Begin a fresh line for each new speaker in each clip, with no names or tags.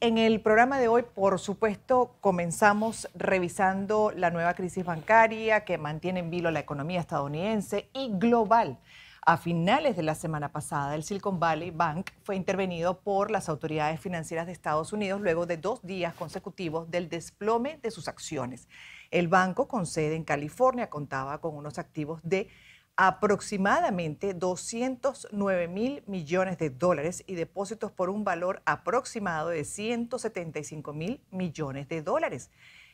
En el programa de hoy, por supuesto, comenzamos revisando la nueva crisis bancaria que mantiene en vilo la economía estadounidense y global. A finales de la semana pasada, el Silicon Valley Bank fue intervenido por las autoridades financieras de Estados Unidos luego de dos días consecutivos del desplome de sus acciones. El banco con sede en California contaba con unos activos de aproximadamente 209 mil millones de dólares y depósitos por un valor aproximado de 175 mil millones de dólares.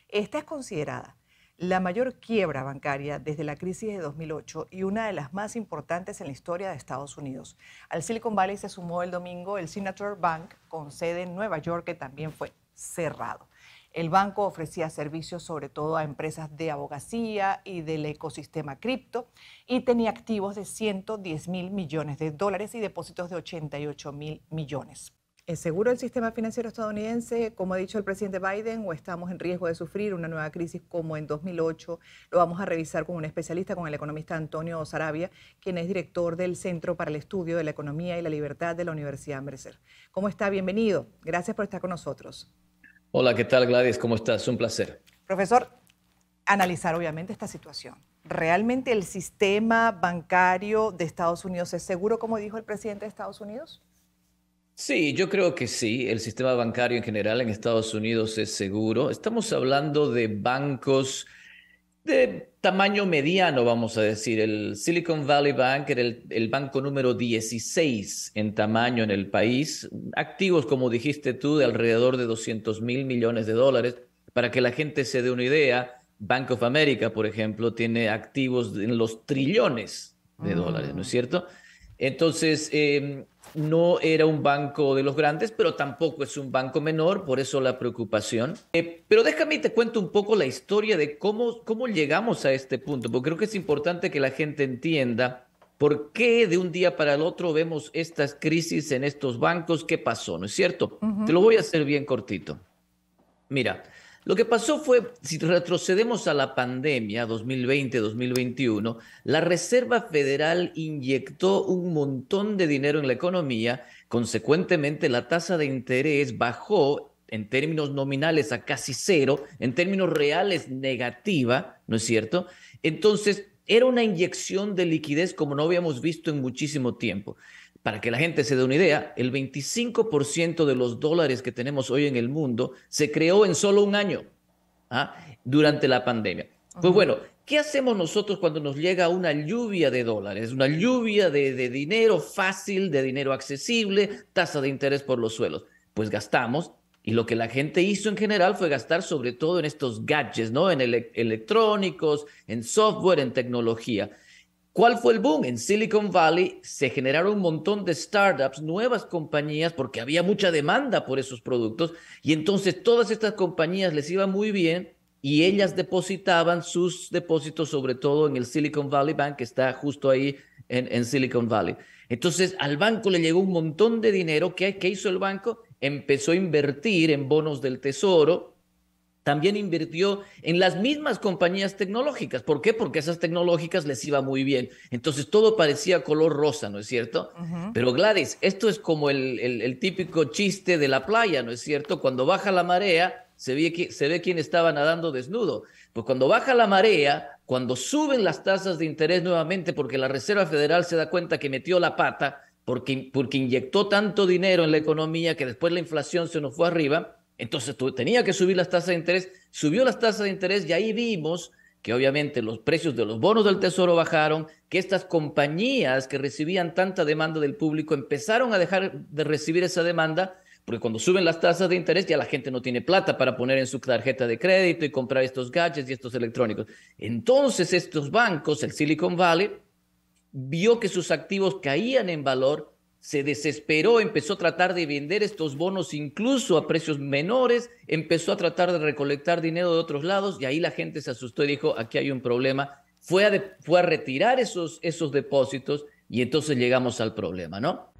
Esta es considerada la mayor quiebra bancaria desde la crisis de 2008 y una de las más importantes en la historia de Estados Unidos. Al Silicon Valley se sumó el domingo el Signature Bank, con sede en Nueva York, que también fue cerrado. El banco ofrecía servicios sobre todo a empresas de abogacía y del ecosistema cripto y tenía activos de 110 mil millones de dólares y depósitos de 88 mil millones. ¿Es seguro el sistema financiero estadounidense, como ha dicho el presidente Biden, o estamos en riesgo de sufrir una nueva crisis como en 2008? Lo vamos a revisar con un especialista, con el economista Antonio Sarabia, quien es director del Centro para el Estudio de la Economía y la Libertad de la Universidad Mercer. ¿Cómo está? Bienvenido. Gracias por estar con nosotros.
Hola, ¿qué tal Gladys? ¿Cómo estás? Un placer.
Profesor, analizar obviamente esta situación. ¿Realmente el sistema bancario de Estados Unidos es seguro, como dijo el presidente de Estados Unidos?
Sí, yo creo que sí. El sistema bancario en general en Estados Unidos es seguro. Estamos hablando de bancos de tamaño mediano, vamos a decir. El Silicon Valley Bank era el, banco número 16 en tamaño en el país. Activos, como dijiste tú, de alrededor de 200 mil millones de dólares. Para que la gente se dé una idea, Bank of America, por ejemplo, tiene activos en los trillones de dólares, ¿no es mm. cierto? Entonces, em, no era un banco de los grandes, pero tampoco es un banco menor, por eso la preocupación. Eh, pero déjame te cuento un poco la historia de cómo, cómo llegamos a este punto, porque creo que es importante que la gente entienda por qué de un día para el otro vemos estas crisis en estos bancos, qué pasó, ¿no es cierto? Te lo voy a hacer bien cortito. Mira, lo que pasó fue, si retrocedemos a la pandemia 2020-2021, la Reserva Federal inyectó un montón de dinero en la economía, consecuentemente la tasa de interés bajó en términos nominales a casi cero, en términos reales negativa, ¿no es cierto? Entonces, era una inyección de liquidez como no habíamos visto en muchísimo tiempo. Para que la gente se dé una idea, el 25% de los dólares que tenemos hoy en el mundo se creó en solo un año ¿ah? durante la pandemia. Pues bueno, ¿qué hacemos nosotros cuando nos llega una lluvia de dólares, una lluvia de, dinero fácil, de dinero accesible, tasa de interés por los suelos? Pues gastamos y lo que la gente hizo en general fue gastar sobre todo en estos gadgets, ¿no? En electrónicos, en software, en tecnología. ¿Cuál fue el boom? En Silicon Valley se generaron un montón de startups, nuevas compañías, porque había mucha demanda por esos productos y entonces todas estas compañías les iba muy bien y ellas depositaban sus depósitos sobre todo en el Silicon Valley Bank, que está justo ahí en, en Silicon Valley. Entonces al banco le llegó un montón de dinero. ¿Qué, ¿Qué hizo el banco? Empezó a invertir en bonos del tesoro, también invirtió en las mismas compañías tecnológicas. ¿Por qué? Porque esas tecnológicas les iba muy bien. Entonces todo parecía color rosa, ¿no es cierto? Pero Gladys, esto es como el, típico chiste de la playa, ¿no es cierto? Cuando baja la marea, se ve, se ve quién estaba nadando desnudo. Pues cuando baja la marea, cuando suben las tasas de interés nuevamente porque la Reserva Federal se da cuenta que metió la pata, porque, porque inyectó tanto dinero en la economía que después la inflación se nos fue arriba, entonces tú, tenía que subir las tasas de interés, subió las tasas de interés y ahí vimos que obviamente los precios de los bonos del tesoro bajaron, que estas compañías que recibían tanta demanda del público empezaron a dejar de recibir esa demanda, porque cuando suben las tasas de interés ya la gente no tiene plata para poner en su tarjeta de crédito y comprar estos gadgets y estos electrónicos. Entonces estos bancos, el Silicon Valley, vio que sus activos caían en valor se desesperó, empezó a tratar de vender estos bonos incluso a precios menores, empezó a tratar de recolectar dinero de otros lados y ahí la gente se asustó y dijo, aquí hay un problema. Fue a, fue a retirar esos, esos depósitos y entonces llegamos al problema, ¿no?